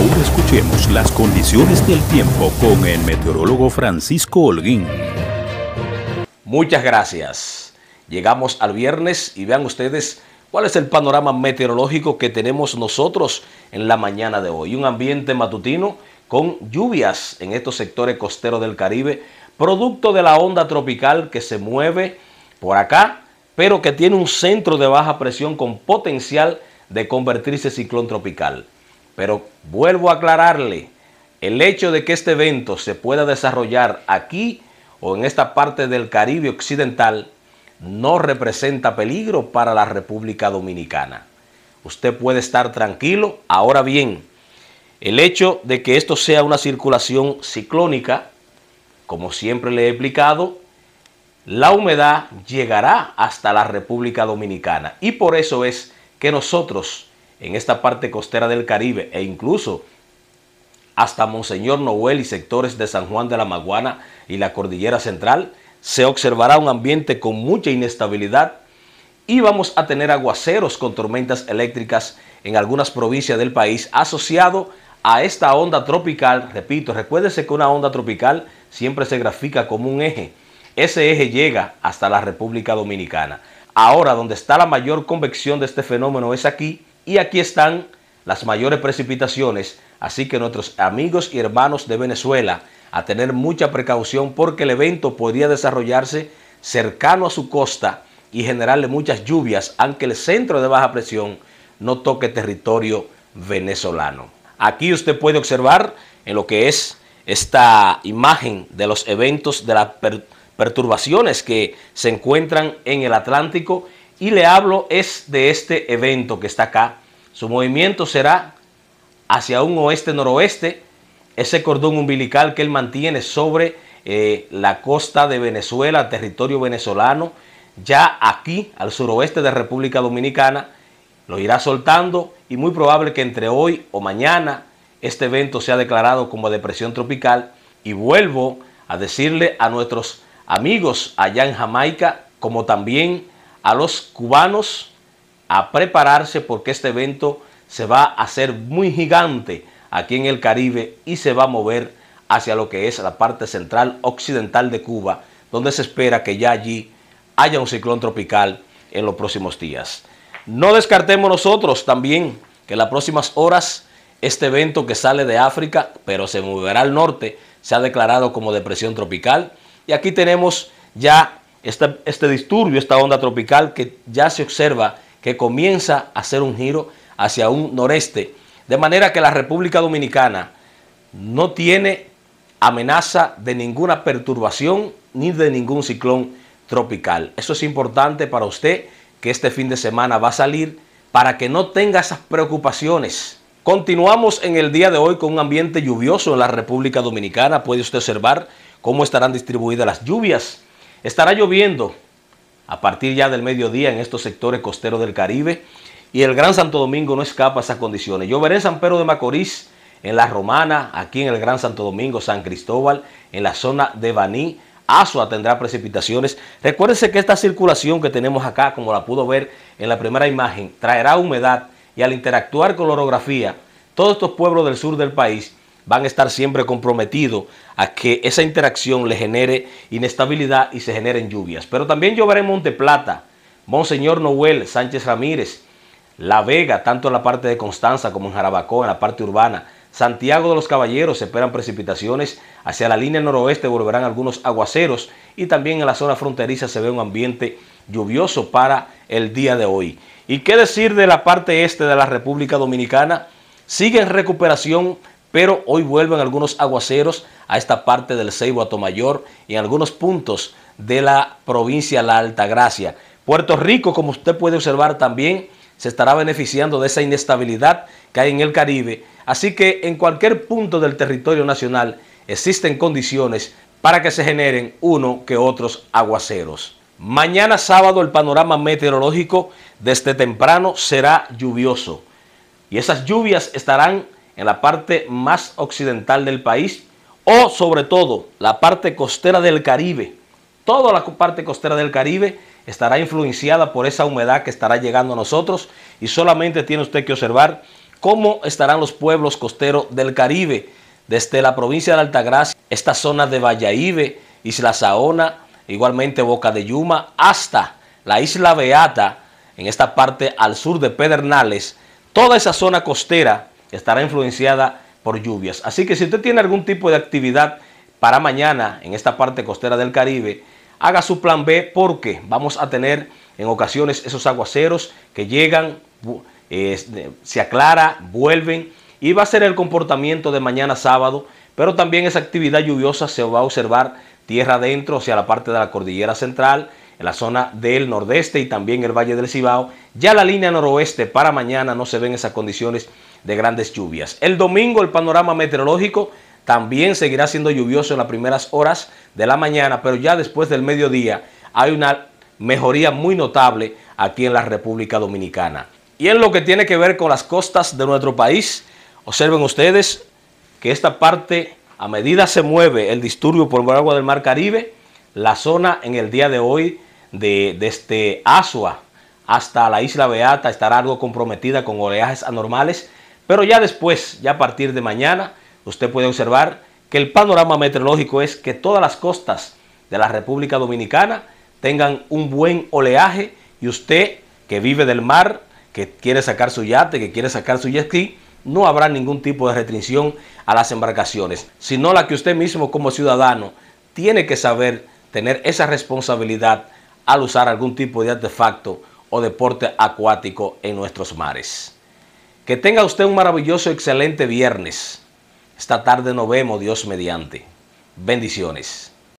Ahora escuchemos las condiciones del tiempo con el meteorólogo Francisco Holguín. Muchas gracias. Llegamos al viernes y vean ustedes cuál es el panorama meteorológico que tenemos nosotros en la mañana de hoy. Un ambiente matutino con lluvias en estos sectores costeros del Caribe, producto de la onda tropical que se mueve por acá, pero que tiene un centro de baja presión con potencial de convertirse en ciclón tropical. Pero vuelvo a aclararle, el hecho de que este evento se pueda desarrollar aquí o en esta parte del Caribe Occidental no representa peligro para la República Dominicana. Usted puede estar tranquilo. Ahora bien, el hecho de que esto sea una circulación ciclónica, como siempre le he explicado, la humedad llegará hasta la República Dominicana y por eso es que nosotros en esta parte costera del Caribe e incluso hasta Monseñor Noel y sectores de San Juan de la Maguana y la Cordillera Central, se observará un ambiente con mucha inestabilidad y vamos a tener aguaceros con tormentas eléctricas en algunas provincias del país asociado a esta onda tropical. Repito, recuérdese que una onda tropical siempre se grafica como un eje. Ese eje llega hasta la República Dominicana. Ahora, donde está la mayor convección de este fenómeno es aquí, y aquí están las mayores precipitaciones, así que nuestros amigos y hermanos de Venezuela a tener mucha precaución porque el evento podría desarrollarse cercano a su costa y generarle muchas lluvias, aunque el centro de baja presión no toque territorio venezolano. Aquí usted puede observar en lo que es esta imagen de los eventos de las perturbaciones que se encuentran en el Atlántico y le hablo es de este evento que está acá. Su movimiento será hacia un oeste-noroeste, ese cordón umbilical que él mantiene sobre eh, la costa de Venezuela, territorio venezolano, ya aquí al suroeste de República Dominicana, lo irá soltando y muy probable que entre hoy o mañana este evento sea declarado como depresión tropical y vuelvo a decirle a nuestros amigos allá en Jamaica, como también a los cubanos a prepararse porque este evento se va a hacer muy gigante aquí en el Caribe y se va a mover hacia lo que es la parte central occidental de Cuba, donde se espera que ya allí haya un ciclón tropical en los próximos días. No descartemos nosotros también que en las próximas horas este evento que sale de África, pero se moverá al norte, se ha declarado como depresión tropical. Y aquí tenemos ya este, disturbio, esta onda tropical que ya se observa que comienza a hacer un giro hacia un noreste. De manera que la República Dominicana no tiene amenaza de ninguna perturbación ni de ningún ciclón tropical. Eso es importante para usted que este fin de semana va a salir para que no tenga esas preocupaciones. Continuamos en el día de hoy con un ambiente lluvioso en la República Dominicana. Puede usted observar cómo estarán distribuidas las lluvias Estará lloviendo a partir ya del mediodía en estos sectores costeros del Caribe y el Gran Santo Domingo no escapa a esas condiciones. Lloverá en San Pedro de Macorís, en La Romana, aquí en el Gran Santo Domingo, San Cristóbal, en la zona de Baní. Asua tendrá precipitaciones. Recuérdense que esta circulación que tenemos acá, como la pudo ver en la primera imagen, traerá humedad y al interactuar con la orografía, todos estos pueblos del sur del país van a estar siempre comprometidos a que esa interacción le genere inestabilidad y se generen lluvias. Pero también lloverá en Plata, Monseñor Noel Sánchez Ramírez, La Vega, tanto en la parte de Constanza como en Jarabacoa, en la parte urbana. Santiago de los Caballeros se esperan precipitaciones, hacia la línea noroeste volverán algunos aguaceros y también en la zona fronteriza se ve un ambiente lluvioso para el día de hoy. ¿Y qué decir de la parte este de la República Dominicana? Sigue en recuperación pero hoy vuelven algunos aguaceros a esta parte del Ceibo Atomayor y en algunos puntos de la provincia La Alta Gracia. Puerto Rico, como usted puede observar también, se estará beneficiando de esa inestabilidad que hay en el Caribe. Así que en cualquier punto del territorio nacional existen condiciones para que se generen uno que otros aguaceros. Mañana sábado el panorama meteorológico desde temprano será lluvioso y esas lluvias estarán en la parte más occidental del país o sobre todo la parte costera del Caribe. Toda la parte costera del Caribe estará influenciada por esa humedad que estará llegando a nosotros y solamente tiene usted que observar cómo estarán los pueblos costeros del Caribe, desde la provincia de Altagracia, esta zona de Valladolid, Isla Saona, igualmente Boca de Yuma, hasta la Isla Beata, en esta parte al sur de Pedernales, toda esa zona costera estará influenciada por lluvias. Así que si usted tiene algún tipo de actividad para mañana en esta parte costera del Caribe, haga su plan B porque vamos a tener en ocasiones esos aguaceros que llegan, se aclara, vuelven y va a ser el comportamiento de mañana sábado, pero también esa actividad lluviosa se va a observar tierra adentro hacia la parte de la cordillera central, en la zona del nordeste y también el valle del Cibao. Ya la línea noroeste para mañana no se ven esas condiciones de grandes lluvias. El domingo el panorama meteorológico también seguirá siendo lluvioso en las primeras horas de la mañana, pero ya después del mediodía hay una mejoría muy notable aquí en la República Dominicana. Y en lo que tiene que ver con las costas de nuestro país, observen ustedes que esta parte, a medida se mueve el disturbio por el agua del Mar Caribe, la zona en el día de hoy, de, desde este Asua hasta la Isla Beata, estará algo comprometida con oleajes anormales pero ya después, ya a partir de mañana, usted puede observar que el panorama meteorológico es que todas las costas de la República Dominicana tengan un buen oleaje y usted que vive del mar, que quiere sacar su yate, que quiere sacar su jet ski, no habrá ningún tipo de restricción a las embarcaciones, sino la que usted mismo como ciudadano tiene que saber tener esa responsabilidad al usar algún tipo de artefacto o deporte acuático en nuestros mares. Que tenga usted un maravilloso, excelente viernes. Esta tarde nos vemos, Dios mediante. Bendiciones.